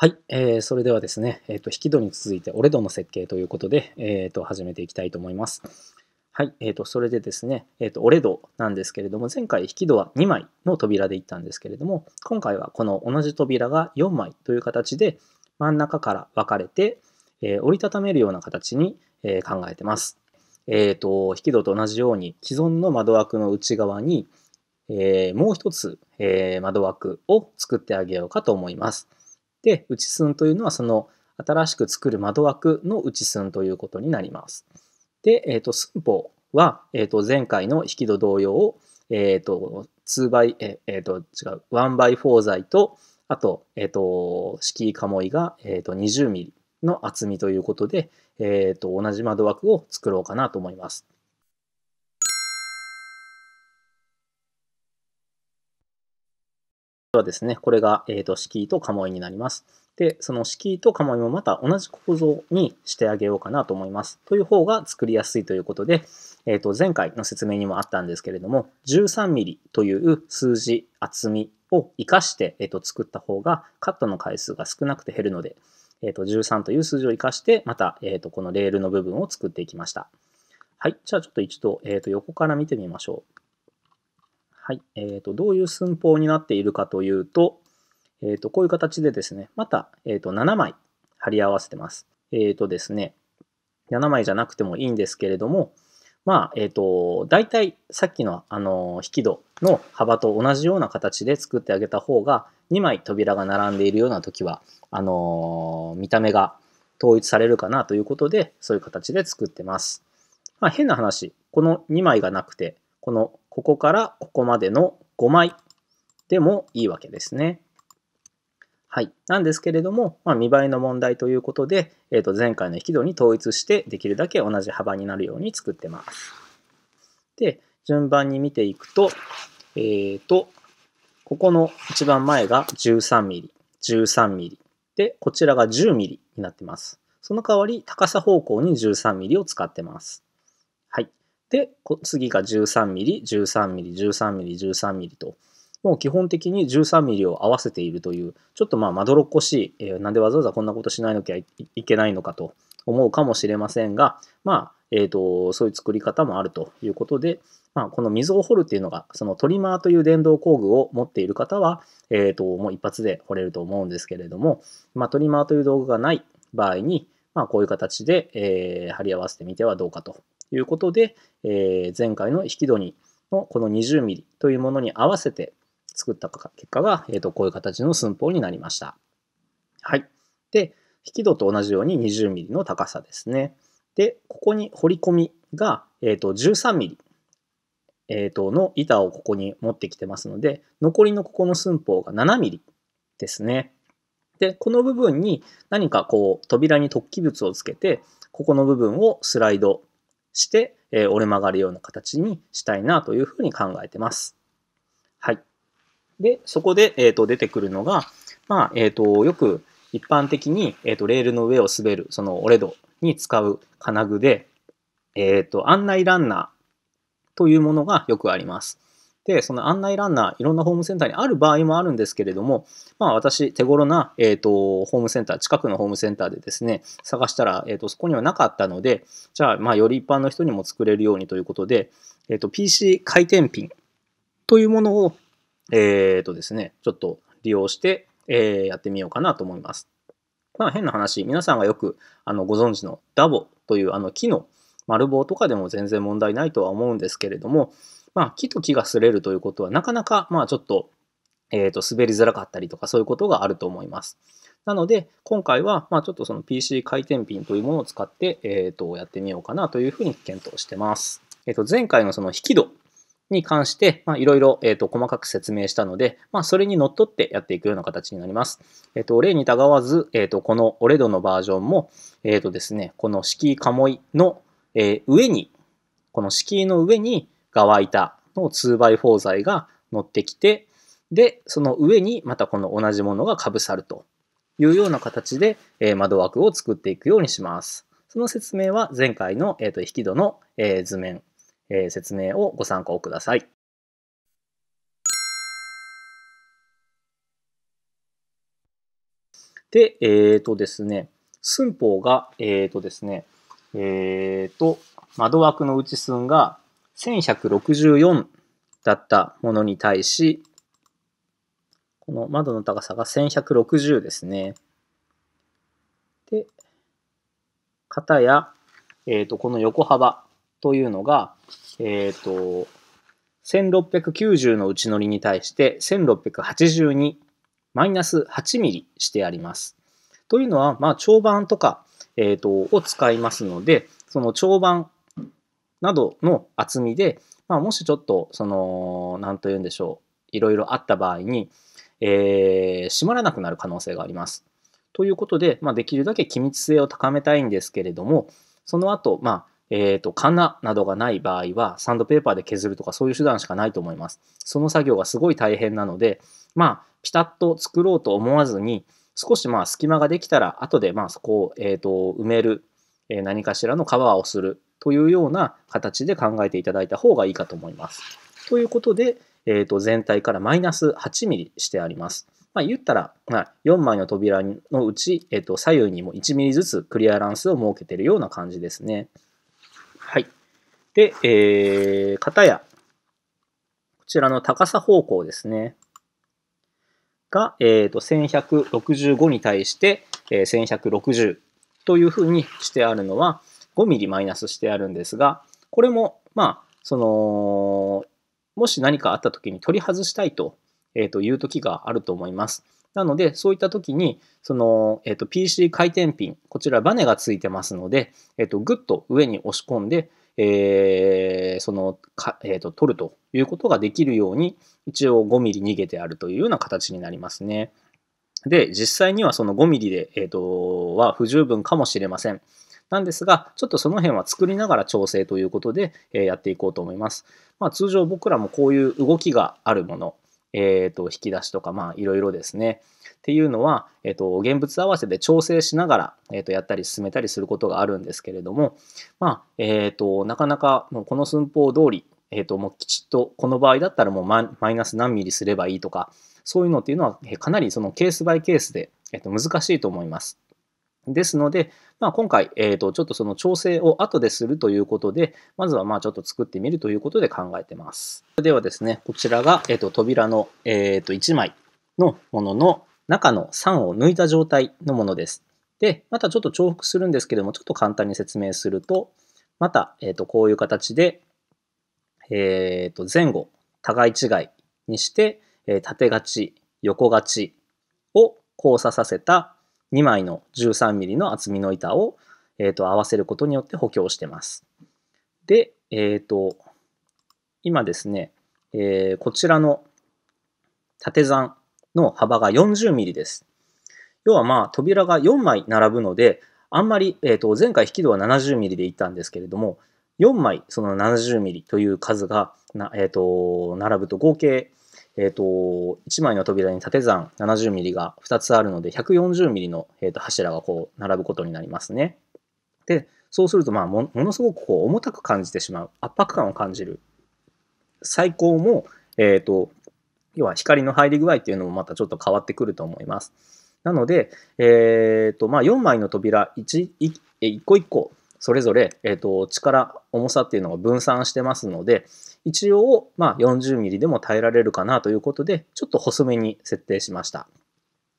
はい、えー、それではですね、えーと、引き戸に続いて折れ戸の設計ということで、えーと、始めていきたいと思います。はい、えーと、それでですね、えー、と折れ戸なんですけれども前回引き戸は2枚の扉でいったんですけれども今回はこの同じ扉が4枚という形で真ん中から分かれて、えー、折りたためるような形に、えー、考えてます。えー、と引き戸と同じように既存の窓枠の内側に、えー、もう一つ、え窓枠を作ってあげようかと思います。で内寸というのはその新しく作る窓枠の内寸ということになります。で、えーと、寸法は、えーと、前回の引き戸同様を、えーと、2倍、えー、えー、と違う、1 b 4材と、あと、えっ、ー、と、敷居鴨居が、えー、と20ミリの厚みということで、えっ、ー、と、同じ窓枠を作ろうかなと思います。はですね、これが、えーと、敷居と鴨居になります。で、その敷居と鴨居もまた同じ構造にしてあげようかなと思います。という方が作りやすいということで、えー、と前回の説明にもあったんですけれども、13mm という数字、厚みを生かして、えー、と作った方がカットの回数が少なくて減るので、えー、と13という数字を生かして、また、えー、とこのレールの部分を作っていきました。はい。じゃあちょっと一度、えー、と横から見てみましょう。はい。えっ、ー、と、どういう寸法になっているかというと、えっ、ー、と、こういう形でですね、また、えっ、ー、と、7枚貼り合わせてます。えっ、とですね、7枚じゃなくてもいいんですけれども、まあ、えっ、ー、と、大体さっきの、あの、引き戸の幅と同じような形で作ってあげた方が、2枚扉が並んでいるような時は、あの、見た目が統一されるかなということで、そういう形で作ってます。まあ、変な話、この2枚がなくて、このここからここまでの5枚でもいいわけですね。はい。なんですけれども、まあ、見栄えの問題ということで、えー、と前回の引き戸に統一してできるだけ同じ幅になるように作ってます。で、順番に見ていくと、えっ、ー、と、ここの一番前が 13mm、13mm。で、こちらが 10mm になってます。その代わり高さ方向に1 3ミリを使ってます。で、次が 13mm、13mm、13mm、13mm と、もう基本的に 13mm を合わせているという、ちょっとまあまどろっこしい、えー、なんでわざわざこんなことしないのきゃいけないのかと思うかもしれませんが、まあ、えーと、そういう作り方もあるということで、まあ、この溝を掘るっていうのが、そのトリマーという電動工具を持っている方は、えーと、ともう一発で掘れると思うんですけれども、まあ、トリマーという道具がない場合に、まあ、こういう形で、えー、貼り合わせてみてはどうかということで、えー、前回の引き戸にのこの 20mm というものに合わせて作った結果が、えー、とこういう形の寸法になりました。はい。で、引き戸と同じように 20mm の高さですね。で、ここに彫り込みが、えー、と 13mm、えー、との板をここに持ってきてますので、残りのここの寸法が 7mm ですね。で、この部分に何かこう扉に突起物をつけて、ここの部分をスライドして、え折れ曲がるような形にしたいなというふうに考えてます。はい。で、そこで、えーと、出てくるのが、まあ、えっ、ー、と、よく一般的に、えーと、とレールの上を滑る、その折れ戸に使う金具で、えっ、ー、と、案内ランナーというものがよくあります。で、その案内ランナー、いろんなホームセンターにある場合もあるんですけれども、まあ私、手頃な、えっ、ー、と、ホームセンター、近くのホームセンターでですね、探したら、えっ、ー、と、そこにはなかったので、じゃあ、まあ、より一般の人にも作れるようにということで、えっ、ー、と、PC 回転ピンというものを、えっ、とですね、ちょっと利用して、えやってみようかなと思います。まあ、変な話、皆さんがよくあのご存知のダボというあの木の丸棒とかでも全然問題ないとは思うんですけれども、まあ、木と木が擦れるということは、なかなか、まあ、ちょっと、えっ、ー、と、滑りづらかったりとか、そういうことがあると思います。なので、今回は、まあ、ちょっとその PC 回転ピンというものを使って、えっ、ー、と、やってみようかなというふうに検討してます。えっ、ー、と、前回のその引き戸に関して、まあ、いろいろ、えっ、と、細かく説明したので、まあ、それにのっとってやっていくような形になります。えっ、と、例にたがわず、えっ、と、このオレドのバージョンも、えっ、とですね、この敷居鴨居の、え上に、この敷居の上に、側板の 2x4 材が乗ってきて、で、その上にまたこの同じものが被さるというような形で、え窓枠を作っていくようにします。その説明は前回の、えと引き戸の、え図面、え説明をご参考ください。で、えっ、ー、とですね、寸法が、えっ、ー、とですね、えっ、ー、と、窓枠の内寸が1164だったものに対し、この窓の高さが1160ですね。で、型や、えっ、ー、と、この横幅というのが、えっ、ー、と、1690の内乗りに対して1682マイナス8ミリしてあります。というのは、まあ、長板とか、えっ、ー、と、を使いますので、その長板などの厚みで、まあ、もしちょっとその何と言うんでしょういろいろあった場合に、えー、閉まらなくなる可能性があります。ということで、まあ、できるだけ気密性を高めたいんですけれどもその後、まあえーと、金カナなどがない場合はサンドペーパーで削るとかそういう手段しかないと思います。その作業がすごい大変なので、まあ、ピタッと作ろうと思わずに少しまあ隙間ができたら後でまあそこを、えと、埋める、え何かしらのカバーをするというような形で考えていただいた方がいいかと思います。ということで、えー、と全体からマイナス8ミリしてあります。まあ、言ったら、まあ、4枚の扉のうち、えー、と左右にも1ミリずつクリアランスを設けているような感じですね。はい。で、えー、片や、こちらの高さ方向ですね。が、えー、と1165に対して、えー、1160というふうにしてあるのは、5ミリマイナスしてあるんですが、これも、まあ、その、もし何かあった時に取り外したいと,、えー、という時があると思います。なので、そういった時に、その、えっ、ー、と、PC 回転ピン、こちらバネがついてますので、えっ、ー、と、ぐっと上に押し込んで、えー、その、かえっ、ー、と、取るということができるように、一応5ミリ逃げてあるというような形になりますね。で、実際にはその5ミリで、えっ、と、は不十分かもしれません。なんですが、ちょっとその辺は作りながら調整ということで、えやっていこうと思います。まあ、通常僕らもこういう動きがあるもの、えー、と引き出しとか、まいろいろですね。っていうのは、えっと現物合わせで調整しながら、えっとやったり進めたりすることがあるんですけれども、まあえっとなかなかもうこの寸法通り、えっともうきちっとこの場合だったらもうマイナス何ミリすればいいとかそういうのっていうのはかなりそのケースバイケースで、えっと難しいと思います。ですので、まあ、今回、えー、とちょっとその調整を後でするということで、まずはまあちょっと作ってみるということで考えてます。ではですね、こちらが、えー、と扉の、えー、と1枚のものの中の3を抜いた状態のものです。で、またちょっと重複するんですけども、ちょっと簡単に説明すると、また、えー、とこういう形で、えー、と前後、互い違いにして、え縦勝ち、横勝ちを交差させた2枚の 13mm の厚みの板を、えーと、合わせることによって補強してます。で、えっ、ー、と、今ですね、えー、こちらの縦算の幅が 40mm です。要はまあ扉が4枚並ぶので、あんまり、えー、と前回引き戸は 70mm でいったんですけれども、4枚その 70mm という数がな、えー、と並ぶと合計えっ、ー、と、1枚の扉に縦算 70mm が2つあるので、140mm の、えー、と柱がこう並ぶことになりますね。で、そうすると、まあも、ものすごくこう重たく感じてしまう。圧迫感を感じる。最高も、えっ、ー、と、要は光の入り具合っていうのもまたちょっと変わってくると思います。なので、えっ、ー、と、まあ、4枚の扉1、1, 1個1個それぞれ、えーと、力重さっていうのが分散してますので一応、まあ、40mm でも耐えられるかなということでちょっと細めに設定しました。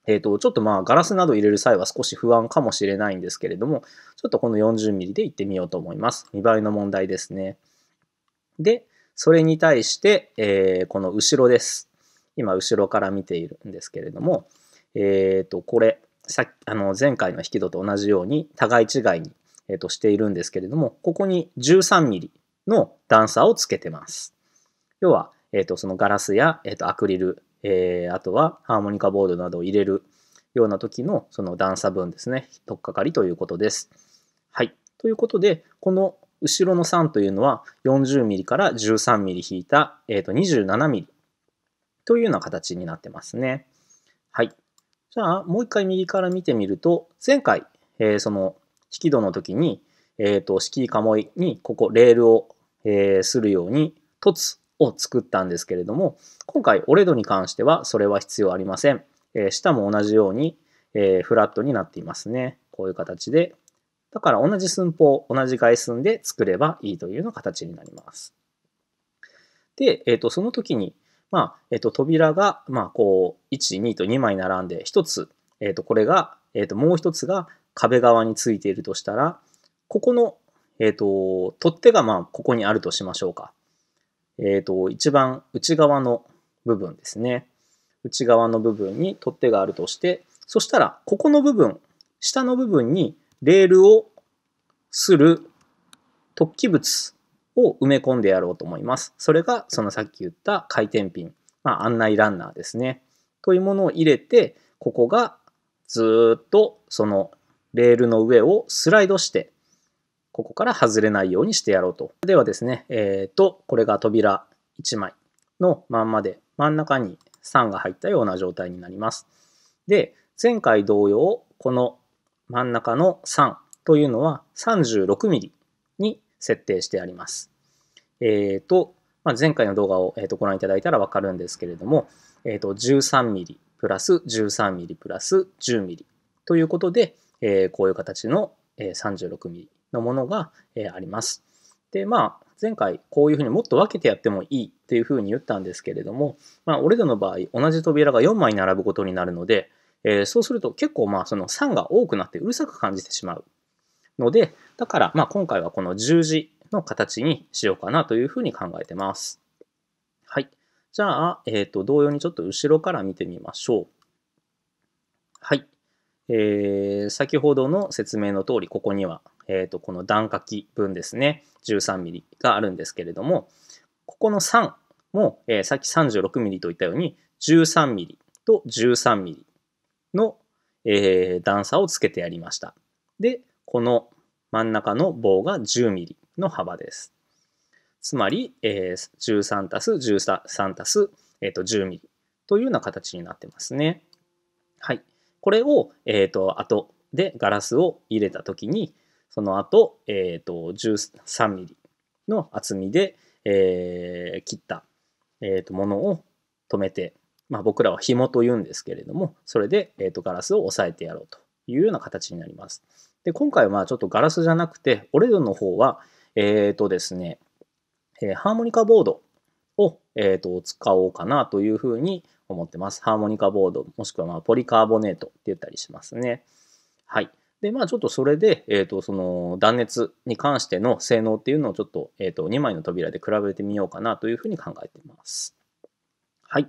えーと、ちょっとまあガラスなど入れる際は少し不安かもしれないんですけれどもちょっとこの 40mm でいってみようと思います。見栄えの問題ですね。でそれに対して、えー、この後ろです。今後ろから見ているんですけれども、えーと、これさあの前回の引き戸と同じように互い違いにえー、としているんですけれども、ここに 13mm の段差をつけてます。要は、えー、とそのガラスや、えー、とアクリル、えー、あとはハーモニカボードなどを入れるような時のその段差分ですね、取っかかりということです。はい。ということで、この後ろの3というのは 40mm から 13mm 引いた、えー、と 27mm というような形になってますね。はい。じゃあ、もう一回右から見てみると、前回、えー、その引き戸の時に、えっ、ー、と、敷居もいに、ここ、レールを、えー、するように、凸を作ったんですけれども、今回、折れ戸に関しては、それは必要ありません。えー、下も同じように、えー、フラットになっていますね。こういう形で。だから、同じ寸法、同じ外寸で作ればいいというような形になります。で、えっ、ー、と、その時に、まあ、えっ、と、扉が、まあ、こう、1、2と2枚並んで、1つ、えっ、と、これが、えっ、と、もう1つが、壁側についているとしたら、ここの、えっ、ー、と、取っ手がまあ、ここにあるとしましょうか。えっ、ー、と、一番内側の部分ですね。内側の部分に取っ手があるとして、そしたら、ここの部分、下の部分にレールをする突起物を埋め込んでやろうと思います。それが、そのさっき言った回転ピン、まあ、案内ランナーですね。というものを入れて、ここがずっとそのレールの上をスライドして、ここから外れないようにしてやろうと。ではですね、えっ、ー、と、これが扉1枚のまんまで、真ん中に3が入ったような状態になります。で、前回同様、この真ん中の3というのは 36mm に設定してあります。えっ、ー、と、まあ、前回の動画を、えー、とご覧いただいたらわかるんですけれども、えっ、ー、と 13mm プラス 13mm プラス 10mm ということで、えー、こういう形の 36mm のものがあります。で、まあ、前回こういうふうにもっと分けてやってもいいっていうふうに言ったんですけれども、まあ、俺らの場合、同じ扉が4枚並ぶことになるので、えー、そうすると結構まあその3が多くなってうるさく感じてしまうので、だからまあ今回はこの十字の形にしようかなというふうに考えてます。はい。じゃあ、えっ、ー、と、同様にちょっと後ろから見てみましょう。はい。えー、先ほどの説明の通り、ここには、えー、とこの段書き分ですね、13mm があるんですけれども、ここの3も、えー、さっき 36mm といったように、13mm と 13mm の、えー、段差をつけてやりました。で、この真ん中の棒が 10mm の幅です。つまり、えー、13たす13たす、10mm というような形になってますね。はい。これを、えーと、後でガラスを入れた時にその後、えーと、13mm の厚みで、えー、切った、えーと、ものを止めて、まあ、僕らは紐と言うんですけれどもそれで、えー、とガラスを押さえてやろうというような形になります。で今回はちょっとガラスじゃなくてオレドの方はえっ、ー、とですね、ハーモニカボードを、えーと使おうかなというふうに思ってます。ハーモニカボード、もしくはまポリカーボネートって言ったりしますね。はい。で、まあちょっとそれで、えっ、ー、と、その断熱に関しての性能っていうのをちょっと、えっ、ー、と、2枚の扉で比べてみようかなというふうに考えています。はい。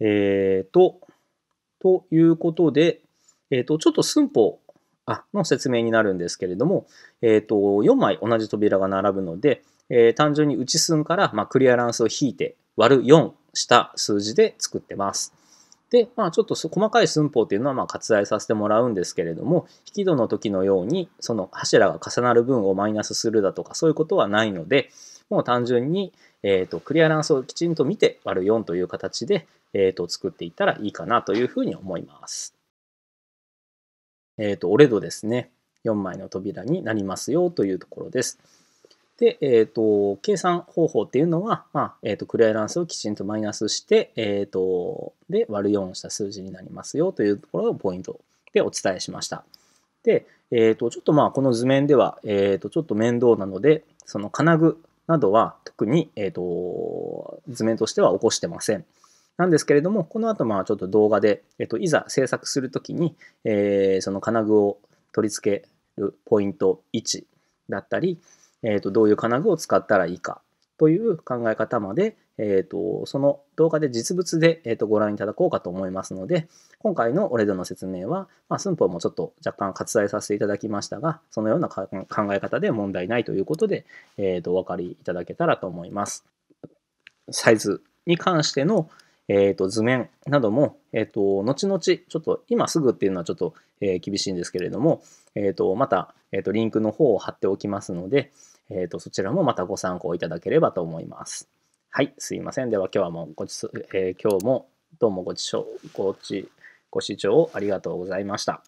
えっ、ー、と、ということで、えっ、と、ちょっと寸法あの説明になるんですけれども、えっ、と、4枚同じ扉が並ぶので、え単純に内寸から、まクリアランスを引いて割る4した数字で作ってます。で、まあ、ちょっと細かい寸法っていうのはま割愛させてもらうんですけれども引き戸の時のようにその柱が重なる分をマイナスするだとかそういうことはないのでもう単純に、えーと、クリアランスをきちんと見て割る4という形で、えーと、作っていったらいいかなというふうに思います。えっ、ー、と、折れ戸ですね。4枚の扉になりますよというところです。で、えっ、ー、と、計算方法っていうのは、まあ、えっ、ー、と、クイアランスをきちんとマイナスして、えっ、ー、と、で、割る4した数字になりますよというところがポイントでお伝えしました。で、えっ、と、ちょっとまあ、この図面では、えっ、と、ちょっと面倒なので、その金具などは特に、えっ、と、図面としては起こしてません。なんですけれども、この後まあちょっと動画で、えっと、いざ制作するときに、えー、その金具を取り付けるポイント1だったり、えー、とどういう金具を使ったらいいかという考え方まで、えー、とその動画で実物で、えー、とご覧いただこうかと思いますので今回のオレの説明は、まあ、寸法もちょっと若干割愛させていただきましたがそのような考え方で問題ないということで、えー、とお分かりいただけたらと思います。サイズに関しての、えー、と図面なども、えー、と後々ちょっと今すぐっていうのはちょっと、え厳しいんですけれども、えー、とまた、えー、とリンクの方を貼っておきますので、えーと、そちらもまたご参考いただければと思います。はい、すいません。では今日はもうごちそう、えー、今日もどうもごちそう、ごち、ご視聴ありがとうございました。